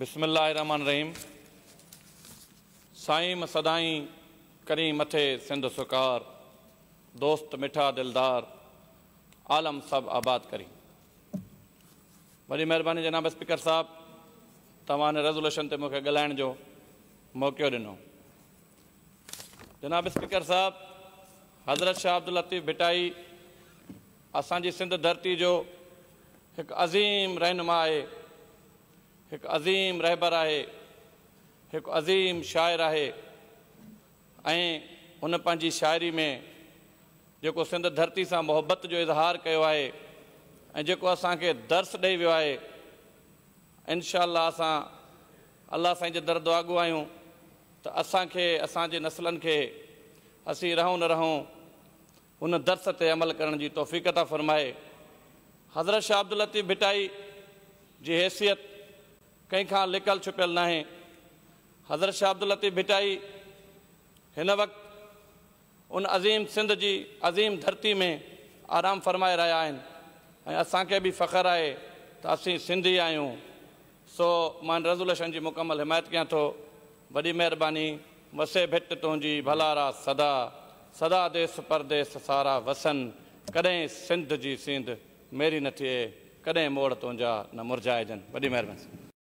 रहीम साईं सदाई करी मथे सिंध सुकार दोस्त मिठा दिलदार आलम सब आबाद करी वही महिरबानी जनाब स्पीकर साहब तव्हां रेज़ोल्यूशन ते मूंखे ॻाल्हाइण जो मौक़ो ॾिनो जनाब स्पीकर साहिबु हज़रत शाह अब्दुल लतीफ़ भिटाई असि सिंध धरती जो हिकु अज़ीम रहनुमा है एक अज़ीम रहबर है हिकु अज़ीम शाइरु आहे ऐं हुन पंहिंजी में जो सिंध धरती से मोहब्बत जो इज़हार कयो आहे ऐं जेको दर्स ॾेई वियो आहे इनशा असां अलाह साईं जे दर्द आॻू आहियूं तो असांखे असांजे नसलनि के असीं रहूं न रहूं उन दर्स से अमल करण जी तौफ़ीक़ता फ़रमाए हज़रत शाह अब्दुल लतीफ़ भिटाई जी हैसियत कंहिंखां लिकल छुपियल ना हज़रत शाह अब्दुल लतीफ़ भिटाई हिन वक़्तु उन अज़ीम सिंध की अज़ीम धरती में आराम फ़रमाए रहा आहिनि भी असांखे बि फ़ख़्रु आहे सिंधी आहियूं सो मां रेज़ोल्यूशन जी मुकमल हिमायत कयां थो वॾी महिरबानी वसे भिट तुंहिंजी भलारा सदा सदा देस परदेस सारा वसन कदें सिंध की सिंध मेरी न थिए कदें मोड़ तुझा न मुरझाइजनि वही महिरबानी